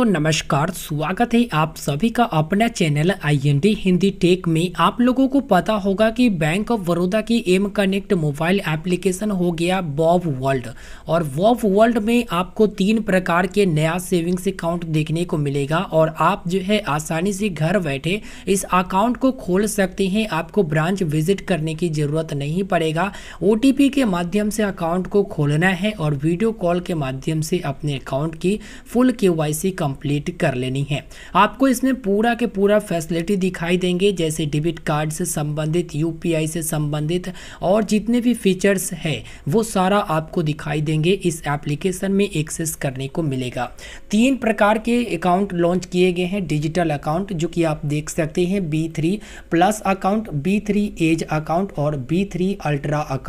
दोस्तों नमस्कार स्वागत है आप सभी का अपना चैनल आईएनडी हिंदी टेक में आप लोगों को पता होगा कि बैंक ऑफ बड़ौदा की एम कनेक्ट मोबाइल एप्लीकेशन हो गया बॉब वर्ल्ड और बॉब वर्ल्ड में आपको तीन प्रकार के नया सेविंग्स अकाउंट देखने को मिलेगा और आप जो है आसानी से घर बैठे इस अकाउंट को खोल सकते हैं आपको ब्रांच विजिट करने की ज़रूरत नहीं पड़ेगा ओ के माध्यम से अकाउंट को खोलना है और वीडियो कॉल के माध्यम से अपने अकाउंट की फुल के वाई कंप्लीट कर लेनी है आपको इसमें पूरा के पूरा फैसिलिटी दिखाई देंगे जैसे डेबिट कार्ड से संबंधित यूपीआई से संबंधित और जितने भी फीचर्स है वो सारा आपको दिखाई देंगे इस एप्लीकेशन में एक्सेस करने को मिलेगा तीन प्रकार के अकाउंट लॉन्च किए गए हैं डिजिटल अकाउंट जो कि आप देख सकते हैं B three plus account B three edge account और बी थ्री अल्ट्रा अकाउंट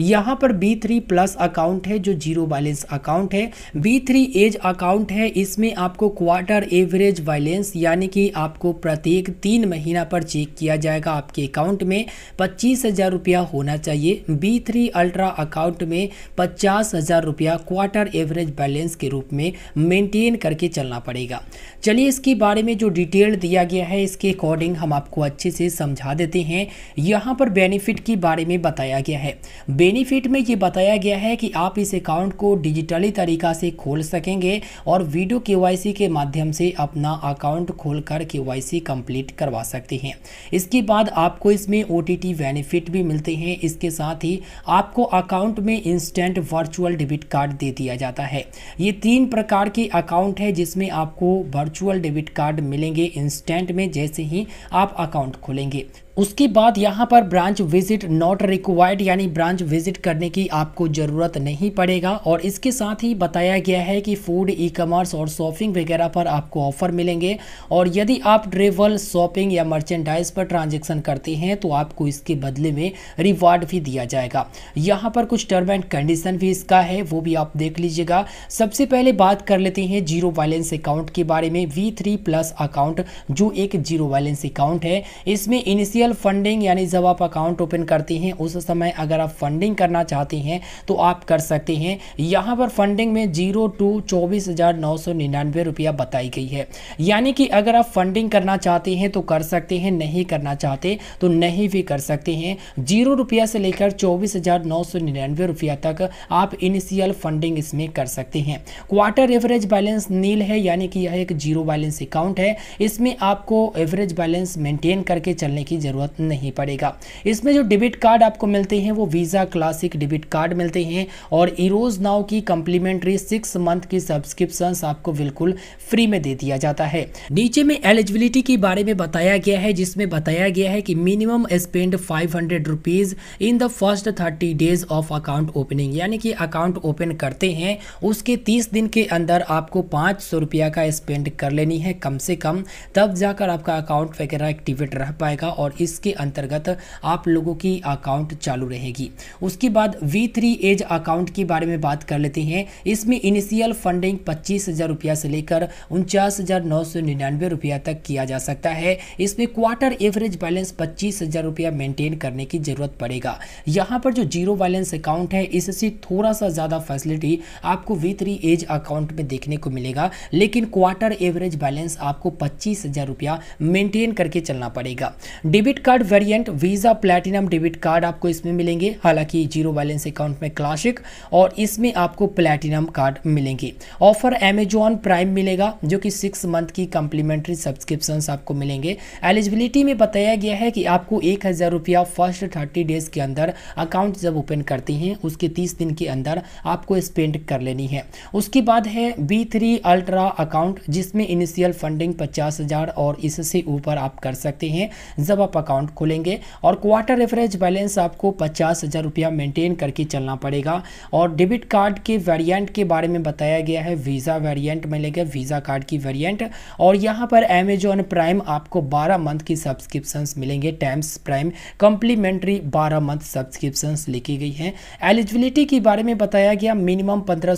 यहाँ पर बी थ्री प्लस अकाउंट है जो जीरो बैलेंस अकाउंट है बी थ्री एज अकाउंट है इसमें आपको क्वार्टर एवरेज बैलेंस यानी कि आपको प्रत्येक तीन महीना पर चेक किया जाएगा आपके अकाउंट में पच्चीस हज़ार रुपया होना चाहिए बी थ्री अल्ट्रा अकाउंट में पचास हज़ार रुपया क्वार्टर एवरेज बैलेंस के रूप में मेंटेन करके चलना पड़ेगा चलिए इसके बारे में जो डिटेल दिया गया है इसके अकॉर्डिंग हम आपको अच्छे से समझा देते हैं यहाँ पर बेनिफिट के बारे में बताया गया है बेनिफिट में ये बताया गया है कि आप इस अकाउंट को डिजिटली तरीका से खोल सकेंगे और वीडियो के केवाईसी के माध्यम से अपना अकाउंट खोलकर केवाईसी कंप्लीट करवा सकते हैं इसके बाद आपको इसमें ओटीटी बेनिफिट भी मिलते हैं इसके साथ ही आपको अकाउंट में इंस्टेंट वर्चुअल डेबिट कार्ड दे दिया जाता है ये तीन प्रकार के अकाउंट है जिसमें आपको वर्चुअल डेबिट कार्ड मिलेंगे इंस्टेंट में जैसे ही आप अकाउंट खोलेंगे उसके बाद यहाँ पर ब्रांच विजिट नॉट रिक्वायर्ड यानी ब्रांच विजिट करने की आपको ज़रूरत नहीं पड़ेगा और इसके साथ ही बताया गया है कि फूड ई कॉमर्स और शॉपिंग वगैरह पर आपको ऑफर मिलेंगे और यदि आप ट्रेवल शॉपिंग या मर्चेंडाइज पर ट्रांजेक्शन करते हैं तो आपको इसके बदले में रिवार्ड भी दिया जाएगा यहाँ पर कुछ टर्म एंड कंडीशन भी इसका है वो भी आप देख लीजिएगा सबसे पहले बात कर लेते हैं जीरो बैलेंस अकाउंट के बारे में वी थ्री प्लस अकाउंट जो एक जीरो बैलेंस अकाउंट है इसमें इनिशियल इनिशियल फंडिंग यानी जब आप अकाउंट ओपन करती हैं उस समय अगर आप फंडिंग करना चाहती हैं तो आप कर सकते हैं यहाँ पर फंडिंग में जीरो टू चौबीस हज़ार नौ सौ निन्यानवे रुपया बताई गई है यानी कि अगर आप फंडिंग करना चाहते हैं तो कर सकते हैं नहीं करना चाहते तो नहीं भी कर सकते हैं जीरो रुपया से लेकर चौबीस हज़ार नौ सौ निन्यानवे रुपया तक आप इनिशियल फंडिंग इसमें कर सकते हैं क्वार्टर एवरेज बैलेंस नील है यानी कि यह एक जीरो बैलेंस अकाउंट है इसमें आपको एवरेज बैलेंस मेंटेन करके चलने की जरूरत ज़रूरत नहीं पड़ेगा इसमें जो डेबिट कार्ड आपको मिलते हैं वो वीज़ा क्लासिक डेबिट कार्ड मिलते हैं और इरोज नाव की कंप्लीमेंट्री सिक्स मंथ की सब्सक्रिप्शन आपको बिल्कुल फ्री में दे दिया जाता है नीचे में एलिजिबिलिटी के बारे में बताया गया है जिसमें बताया गया है कि minimum spend five hundred rupees in the first thirty days of account opening यानी कि अकाउंट ओपन करते हैं उसके तीस दिन के अंदर आपको पाँच सौ का स्पेंड कर लेनी है कम से कम तब जाकर आपका अकाउंट वगैरह एक्टिवेट रह पाएगा और इसके अंतर्गत आप लोगों की अकाउंट चालू रहेगी उसके बाद वी थ्री एज अकाउंट के बारे में बात कर लेते हैं इसमें इनिशियल फंडिंग पच्चीस हज़ार रुपया से लेकर उनचास हज़ार नौ सौ निन्यानवे रुपया तक किया जा सकता है इसमें क्वार्टर एवरेज बैलेंस पच्चीस हज़ार रुपया मेंटेन करने की ज़रूरत पड़ेगा यहाँ पर जो जीरो बैलेंस अकाउंट है इससे थोड़ा सा ज़्यादा फैसिलिटी आपको वी थ्री एज अकाउंट में देखने को मिलेगा लेकिन क्वार्टर एवरेज बैलेंस आपको पच्चीस हज़ार रुपया मेंटेन करके चलना पड़ेगा debit debit card variant Visa platinum debit card आपको इसमें मिलेंगे हालांकि जीरो बैलेंस अकाउंट में क्लासिक और इसमें आपको प्लैटिनम कार्ड मिलेंगे ऑफर अमेजॉन प्राइम मिलेगा जो कि सिक्स मंथ की कंप्लीमेंट्री सब्सक्रिप्शन आपको मिलेंगे एलिजिबिलिटी में बताया गया है कि आपको एक हज़ार रुपया फर्स्ट थर्टी डेज के अंदर अकाउंट जब ओपन करते हैं उसके तीस दिन के अंदर आपको स्पेंड कर लेनी है उसके बाद है बी थ्री अल्ट्रा अकाउंट जिसमें इनिशियल फंडिंग पचास हज़ार और इससे ऊपर आप कर सकते हैं जब आप अकाउंट खोलेंगे और क्वार्टर एवरेज बैलेंस आपको पचास हज़ार रुपया मेंटेन करके चलना पड़ेगा और डेबिट कार्ड के वेरिएंट के बारे में बताया गया है वीज़ा वेरिएंट मिलेगा वीज़ा कार्ड की वेरिएंट और यहाँ पर अमेजॉन प्राइम आपको बारह मंथ की सब्सक्रिप्शन मिलेंगे टाइम्स प्राइम कंप्लीमेंट्री बारह मंथ सब्सक्रिप्शन लिखी गई हैं एलिजिबिलिटी के बारे में बताया गया मिनिमम पंद्रह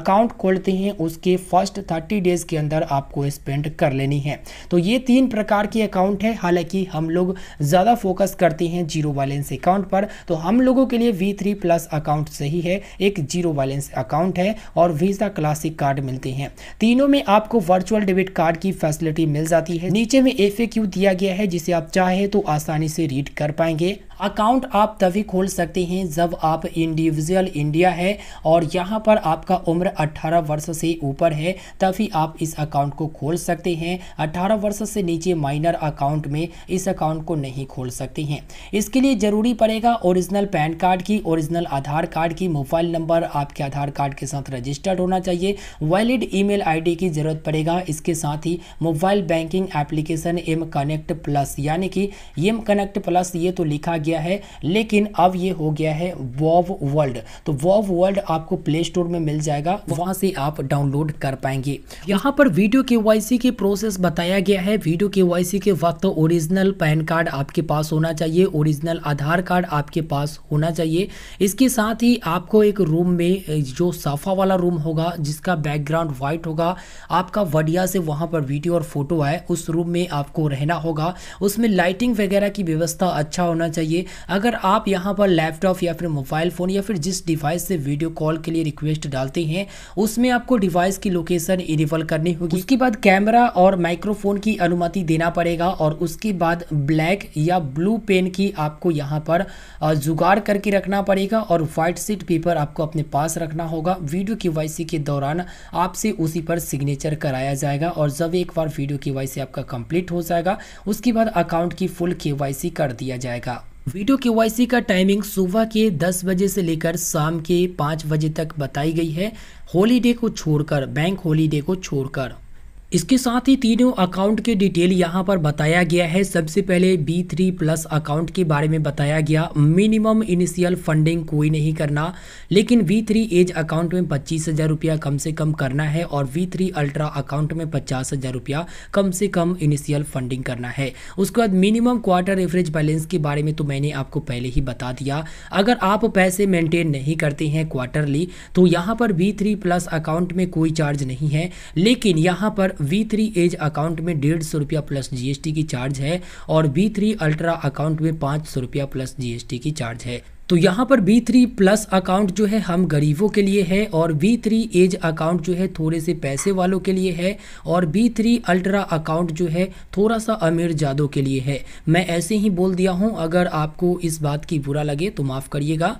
अकाउंट खोलते हैं उसके फर्स्ट थर्टी डेज के अंदर आपको स्पेंड कर लेनी है तो ये तीन प्रकार के अकाउंट है हालांकि हम हम लोग ज़्यादा फोकस करते हैं जीरो बैलेंस अकाउंट पर तो हम लोगों के लिए वी थ्री प्लस अकाउंट सही है एक जीरो बैलेंस अकाउंट है और वीज़ा क्लासिक कार्ड मिलते हैं तीनों में आपको वर्चुअल डेबिट कार्ड की फैसिलिटी मिल जाती है नीचे में एफ दिया गया है जिसे आप चाहे तो आसानी से रीड कर पाएंगे अकाउंट आप तभी खोल सकते हैं जब आप इंडिविजुअल इंडिया है और यहाँ पर आपका उम्र 18 वर्ष से ऊपर है तभी आप इस अकाउंट को खोल सकते हैं 18 वर्ष से नीचे माइनर अकाउंट में इस अकाउंट को नहीं खोल सकते हैं इसके लिए ज़रूरी पड़ेगा ओरिजिनल पैन कार्ड की ओरिजिनल आधार कार्ड की मोबाइल नंबर आपके आधार कार्ड के साथ रजिस्टर्ड होना चाहिए वैलिड ई मेल की ज़रूरत पड़ेगा इसके साथ ही mobile banking application M connect plus यानी कि एम कनेक्ट प्लस ये तो लिखा गया है लेकिन अब ये हो गया है वॉव वर्ल्ड तो वॉव वर्ल्ड आपको प्ले स्टोर में मिल जाएगा वहां से आप डाउनलोड कर पाएंगे यहाँ पर वीडियो के की प्रोसेस बताया गया है वीडियो के के वक्त ओरिजिनल पैन कार्ड आपके पास होना चाहिए ओरिजिनल आधार कार्ड आपके पास होना चाहिए इसके साथ ही आपको एक रूम में जो साफा वाला रूम होगा जिसका बैकग्राउंड व्हाइट होगा आपका वडिया से वहां पर वीडियो और फोटो आए उस रूम में आपको रहना होगा उसमें लाइटिंग वगैरह की व्यवस्था अच्छा होना चाहिए लीजिए अगर आप यहाँ पर लैपटॉप या फिर मोबाइल फ़ोन या फिर जिस डिवाइस से वीडियो कॉल के लिए रिक्वेस्ट डालते हैं उसमें आपको डिवाइस की लोकेशन इनेबल करनी होगी उसके बाद कैमरा और माइक्रोफोन की अनुमति देना पड़ेगा और उसके बाद ब्लैक या ब्लू पेन की आपको यहाँ पर जुगाड़ करके रखना पड़ेगा और व्हाइट सीट पेपर आपको अपने पास रखना होगा वीडियो के के दौरान आपसे उसी पर सिग्नेचर कराया जाएगा और जब एक बार वीडियो के आपका कंप्लीट हो जाएगा उसके बाद अकाउंट की फुल के कर दिया जाएगा वीडियो के वाई का टाइमिंग सुबह के 10 बजे से लेकर शाम के 5 बजे तक बताई गई है हॉलीडे को छोड़कर बैंक हॉलीडे को छोड़कर इसके साथ ही तीनों अकाउंट के डिटेल यहाँ पर बताया गया है सबसे पहले बी थ्री प्लस अकाउंट के बारे में बताया गया मिनिमम इनिशियल फंडिंग कोई नहीं करना लेकिन वी थ्री एज अकाउंट में पच्चीस हज़ार रुपया कम से कम करना है और वी थ्री अल्ट्रा अकाउंट में पचास हज़ार रुपया कम से कम इनिशियल फंडिंग करना है उसके बाद मिनिमम क्वार्टर एवरेज बैलेंस के बारे में तो मैंने आपको पहले ही बता दिया अगर आप पैसे मेंटेन नहीं करते हैं क्वार्टरली तो यहाँ पर वी थ्री प्लस अकाउंट में कोई चार्ज नहीं है लेकिन यहाँ पर वी थ्री एज अकाउंट में डेढ़ सौ रुपया प्लस जीएसटी की चार्ज है और वी थ्री अल्ट्रा अकाउंट में पाँच सौ रुपया प्लस जीएसटी की चार्ज है तो यहाँ पर बी थ्री प्लस अकाउंट जो है हम गरीबों के लिए है और बी थ्री एज अकाउंट जो है थोड़े से पैसे वालों के लिए है और बी थ्री अल्ट्रा अकाउंट जो है थोड़ा सा अमीर जादों के लिए है मैं ऐसे ही बोल दिया हूँ अगर आपको इस बात की बुरा लगे तो माफ़ करिएगा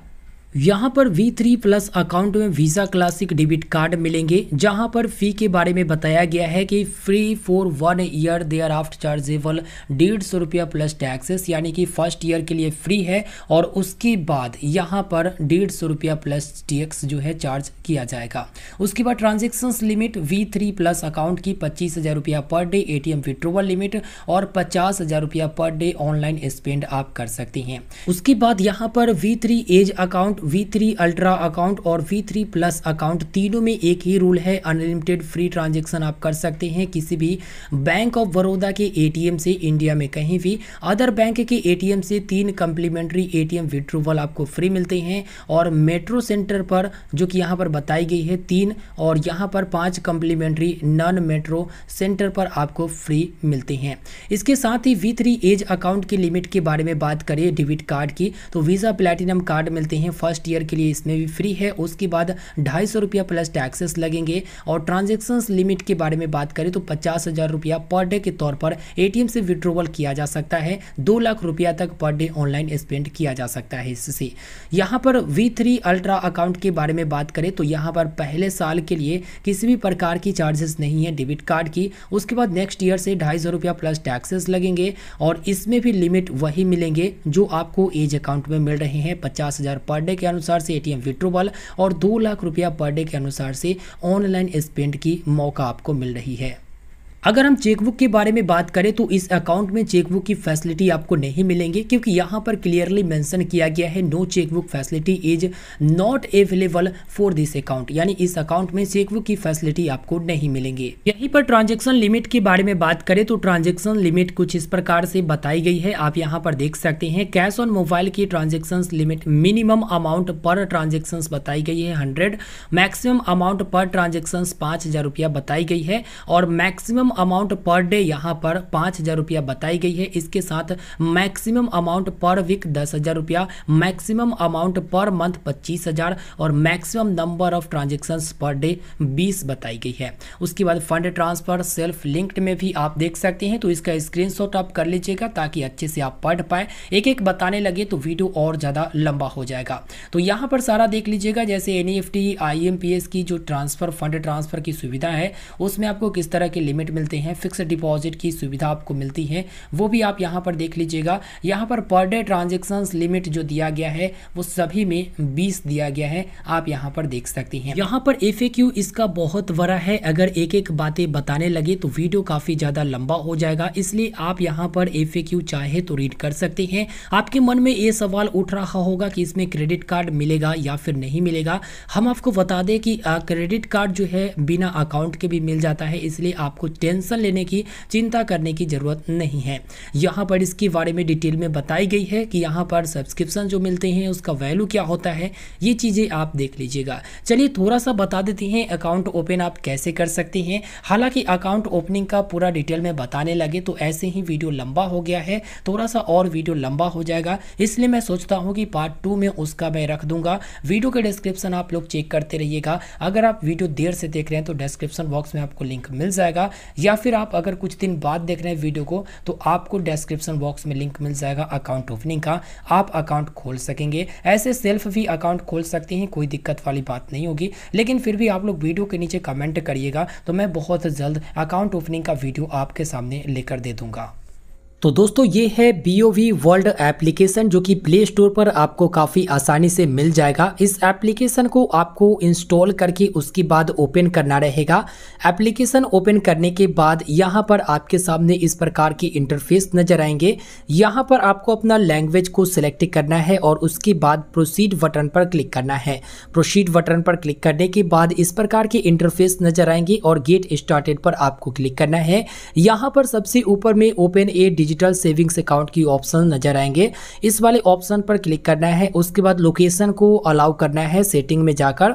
यहाँ पर V3 प्लस अकाउंट में वीज़ा क्लासिक डेबिट कार्ड मिलेंगे जहाँ पर फ़ी के बारे में बताया गया है कि free for one year they are after chargeable डेढ़ सौ रुपया प्लस टैक्सेस यानी कि फर्स्ट ईयर के लिए फ्री है और उसके बाद यहाँ पर डेढ़ सौ रुपया प्लस टैक्स जो है चार्ज किया जाएगा उसके बाद transaction limit three plus account की पच्चीस हज़ार रुपया per day A T withdrawal limit और पचास हज़ार रुपया पर डे ऑनलाइन स्पेंड आप कर सकते हैं उसके बाद यहाँ पर three edge account V3 ultra account और V3 प्लस अकाउंट तीनों में एक ही रूल है अनलिमिटेड फ्री ट्रांजेक्शन आप कर सकते हैं किसी भी बैंक ऑफ बड़ौदा के ए से इंडिया में कहीं भी अदर बैंक के ए से तीन कम्प्लीमेंट्री एटीएम विड्रूवल आपको फ्री मिलते हैं और मेट्रो सेंटर पर जो कि यहाँ पर बताई गई है तीन और यहाँ पर पाँच कम्प्लीमेंट्री नॉन मेट्रो सेंटर पर आपको फ्री मिलते हैं इसके साथ ही वी थ्री एज अकाउंट की लिमिट के बारे में बात करें डेबिट कार्ड की तो वीज़ा प्लेटिनम कार्ड मिलते हैं फर्स्ट फर्स्ट ईयर के लिए इसमें भी फ्री है उसके बाद ढाई सौ रुपया प्लस टैक्सेस लगेंगे और ट्रांजेक्शन लिमिट के बारे में बात करें तो पचास हज़ार रुपया पर डे के तौर पर ए से विड्रोवल किया जा सकता है दो लाख रुपया तक पर डे ऑनलाइन स्पेंड किया जा सकता है इससे यहाँ पर वी अल्ट्रा अकाउंट के बारे में बात करें तो यहाँ पर पहले साल के लिए किसी भी प्रकार की चार्जेस नहीं है डेबिट कार्ड की उसके बाद नेक्स्ट ईयर से ढाई सौ रुपया प्लस टैक्सेस लगेंगे और इसमें भी लिमिट वही मिलेंगे जो आपको एज अकाउंट में मिल रहे हैं पचास हज़ार पर डे के अनुसार से एटीएम विड्रोवल और दो लाख रुपया पर डे के अनुसार से ऑनलाइन स्पेंड की मौका आपको मिल रही है अगर हम चेकबुक के बारे में बात करें तो इस अकाउंट में चेकबुक की फैसिलिटी आपको नहीं मिलेंगे क्योंकि यहाँ पर क्लियरली मेंशन किया गया है no chequebook facility is not available for this account यानी इस अकाउंट में चेकबुक की फैसिलिटी आपको नहीं मिलेंगे यहीं पर ट्रांजेक्शन लिमिट के बारे में बात करें तो ट्रांजेक्शन लिमिट कुछ इस प्रकार से बताई गई है आप यहाँ पर देख सकते हैं कैश ऑन मोबाइल की transaction limit minimum amount per transaction बताई गई है hundred maximum amount per transaction पाँच बताई गई है और मैक्सिमम अमाउंट पर डे यहाँ पर पाँच हज़ार रुपया बताई गई है इसके साथ मैक्सिमम अमाउंट पर वीक दस हज़ार रुपया मैक्सिमम अमाउंट पर मंथ पच्चीस हज़ार और maximum number of transactions per day बीस बताई गई है उसके बाद फंड ट्रांसफ़र सेल्फ लिंक्ड में भी आप देख सकते हैं तो इसका स्क्रीन आप कर लीजिएगा ताकि अच्छे से आप पढ़ पाए एक एक बताने लगे तो वीडियो और ज़्यादा लंबा हो जाएगा तो यहाँ पर सारा देख लीजिएगा जैसे एन ई e की जो ट्रांसफ़र फंड ट्रांसफ़र की सुविधा है उसमें आपको किस तरह की लिमिट मिल मिलते हैं फिक्स डिपॉजिट की सुविधा आपको मिलती है वो भी आप यहाँ पर देख लीजिएगा यहाँ पर पर डे ट्रांजेक्शन्स लिमिट जो दिया गया है वो सभी में बीस दिया गया है आप यहाँ पर देख सकते हैं यहाँ पर एफ इसका बहुत बड़ा है अगर एक एक बातें बताने लगे तो वीडियो काफ़ी ज़्यादा लंबा हो जाएगा इसलिए आप यहाँ पर एफ चाहे तो रीड कर सकते हैं आपके मन में ये सवाल उठ रहा होगा कि इसमें क्रेडिट कार्ड मिलेगा या फिर नहीं मिलेगा हम आपको बता दें कि क्रेडिट कार्ड जो है बिना अकाउंट के भी मिल जाता है इसलिए आपको टेंशन लेने की चिंता करने की ज़रूरत नहीं है यहाँ पर इसके बारे में डिटेल में बताई गई है कि यहाँ पर सब्सक्रिप्शन जो मिलते हैं उसका वैल्यू क्या होता है ये चीज़ें आप देख लीजिएगा चलिए थोड़ा सा बता देते हैं अकाउंट ओपन आप कैसे कर सकते हैं हालांकि अकाउंट ओपनिंग का पूरा डिटेल में बताने लगे तो ऐसे ही वीडियो लंबा हो गया है थोड़ा सा और वीडियो लंबा हो जाएगा इसलिए मैं सोचता हूँ कि पार्ट टू में उसका मैं रख दूंगा वीडियो का डिस्क्रिप्शन आप लोग चेक करते रहिएगा अगर आप वीडियो देर से देख रहे हैं तो डिस्क्रिप्शन बॉक्स में आपको लिंक मिल जाएगा या फिर आप अगर कुछ दिन बाद देख रहे हैं वीडियो को तो आपको डिस्क्रिप्शन बॉक्स में लिंक मिल जाएगा अकाउंट ओपनिंग का आप अकाउंट खोल सकेंगे ऐसे सेल्फ भी अकाउंट खोल सकते हैं कोई दिक्कत वाली बात नहीं होगी लेकिन फिर भी आप लोग वीडियो के नीचे कमेंट करिएगा तो मैं बहुत जल्द अकाउंट ओपनिंग का वीडियो आपके सामने लेकर दे दूंगा तो दोस्तों ये है B O V world application जो कि प्ले स्टोर पर आपको काफ़ी आसानी से मिल जाएगा इस एप्लीकेशन को आपको इंस्टॉल करके उसके बाद ओपन करना रहेगा एप्लीकेशन ओपन करने के बाद यहाँ पर आपके सामने इस प्रकार की इंटरफेस नज़र आएंगे यहाँ पर आपको अपना लैंग्वेज को सिलेक्ट करना है और उसके बाद प्रोसीड बटन पर क्लिक करना है प्रोसीड बटन पर क्लिक करने के बाद इस प्रकार के इंटरफेस नज़र आएंगे और गेट स्टार्टेड पर आपको क्लिक करना है यहाँ पर सबसे ऊपर में open a digital savings account की ऑप्शन नजर आएंगे इस वाले ऑप्शन पर क्लिक करना है उसके बाद लोकेशन को अलाउ करना है सेटिंग में जाकर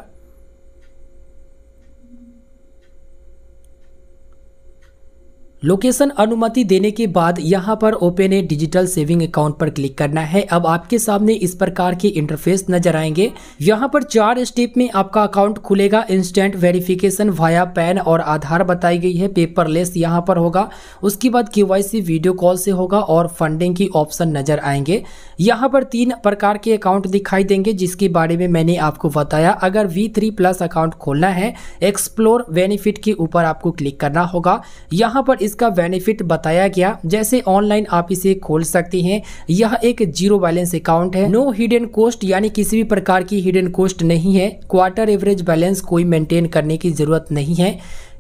लोकेशन अनुमति देने के बाद यहाँ पर open a digital saving account पर क्लिक करना है अब आपके सामने इस प्रकार के इंटरफेस नजर आएंगे यहाँ पर चार स्टेप में आपका अकाउंट खुलेगा इंस्टेंट वेरिफिकेशन वाया पैन और आधार बताई गई है पेपरलेस यहाँ पर होगा उसके बाद के वीडियो कॉल से होगा और फंडिंग की ऑप्शन नजर आएंगे यहाँ पर तीन प्रकार के अकाउंट दिखाई देंगे जिसके बारे में मैंने आपको बताया अगर वी थ्री प्लस अकाउंट खोलना है एक्सप्लोर बेनिफिट के ऊपर आपको क्लिक करना होगा यहाँ पर इसका बेनिफिट बताया गया जैसे ऑनलाइन आप इसे खोल सकती हैं यह एक जीरो बैलेंस अकाउंट है नो हिडन कोस्ट यानी किसी भी प्रकार की हिडन कोस्ट नहीं है क्वार्टर एवरेज बैलेंस कोई मेंटेन करने की जरूरत नहीं है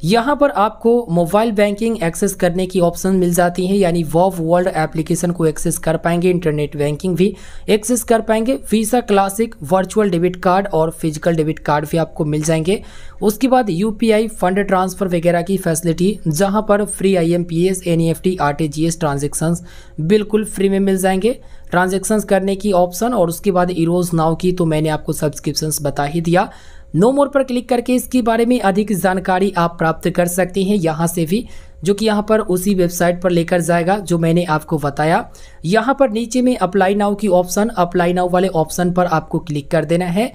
यहाँ पर आपको मोबाइल बैंकिंग एक्सेस करने की ऑप्शन मिल जाती है यानी वॉव वर्ल्ड एप्लीकेशन को एक्सेस कर पाएंगे इंटरनेट बैंकिंग भी एक्सेस कर पाएंगे Visa classic virtual debit card और फिजिकल डेबिट कार्ड भी आपको मिल जाएंगे उसके बाद यू फंड ट्रांसफ़र वगैरह की फैसिलिटी जहाँ पर free I M P S N E F T R T G S बिल्कुल फ्री में मिल जाएंगे ट्रांजेक्शन्स करने की ऑप्शन और उसके बाद इरोज नाव की तो मैंने आपको सब्सक्रिप्शंस बता ही दिया नो मोर पर क्लिक करके इसके बारे में अधिक जानकारी आप प्राप्त कर सकते हैं यहाँ से भी जो कि यहाँ पर उसी वेबसाइट पर लेकर जाएगा जो मैंने आपको बताया यहाँ पर नीचे में अप्लाई नाउ की ऑप्शन अप्लाई नाउ वाले ऑप्शन पर आपको क्लिक कर देना है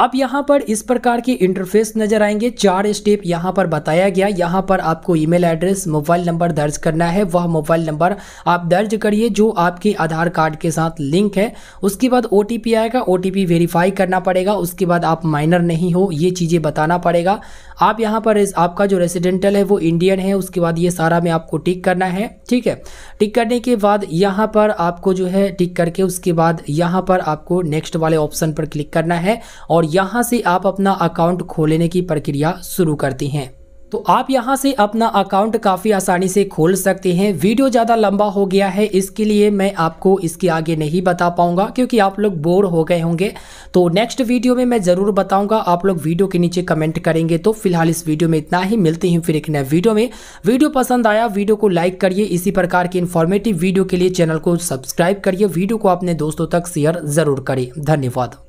अब यहाँ पर इस प्रकार के इंटरफेस नज़र आएंगे चार स्टेप यहाँ पर बताया गया यहाँ पर आपको ईमेल एड्रेस मोबाइल नंबर दर्ज करना है वह मोबाइल नंबर आप दर्ज करिए जो आपके आधार कार्ड के साथ लिंक है उसके बाद ओ आएगा ओ वेरीफाई करना पड़ेगा उसके बाद आप माइनर नहीं हो ये चीज़ें बताना पड़ेगा आप यहाँ पर आपका जो रेसिडेंटल है वो इंडियन है उसके बाद ये सारा में आपको टिक करना है ठीक है टिक करने के बाद यहाँ पर आपको जो है टिक करके उसके बाद यहाँ पर आपको नेक्स्ट वाले ऑप्शन पर क्लिक करना है और यहाँ से आप अपना अकाउंट खोलने की प्रक्रिया शुरू करती हैं तो आप यहाँ से अपना अकाउंट काफ़ी आसानी से खोल सकते हैं वीडियो ज़्यादा लंबा हो गया है इसके लिए मैं आपको इसके आगे नहीं बता पाऊँगा क्योंकि आप लोग बोर हो गए होंगे तो नेक्स्ट वीडियो में मैं ज़रूर बताऊँगा आप लोग वीडियो के नीचे कमेंट करेंगे तो फिलहाल इस वीडियो में इतना ही मिलते हैं फिर एक नए वीडियो में वीडियो पसंद आया वीडियो को लाइक करिए इसी प्रकार की इन्फॉर्मेटिव वीडियो के लिए चैनल को सब्सक्राइब करिए वीडियो को अपने दोस्तों तक शेयर ज़रूर करिए धन्यवाद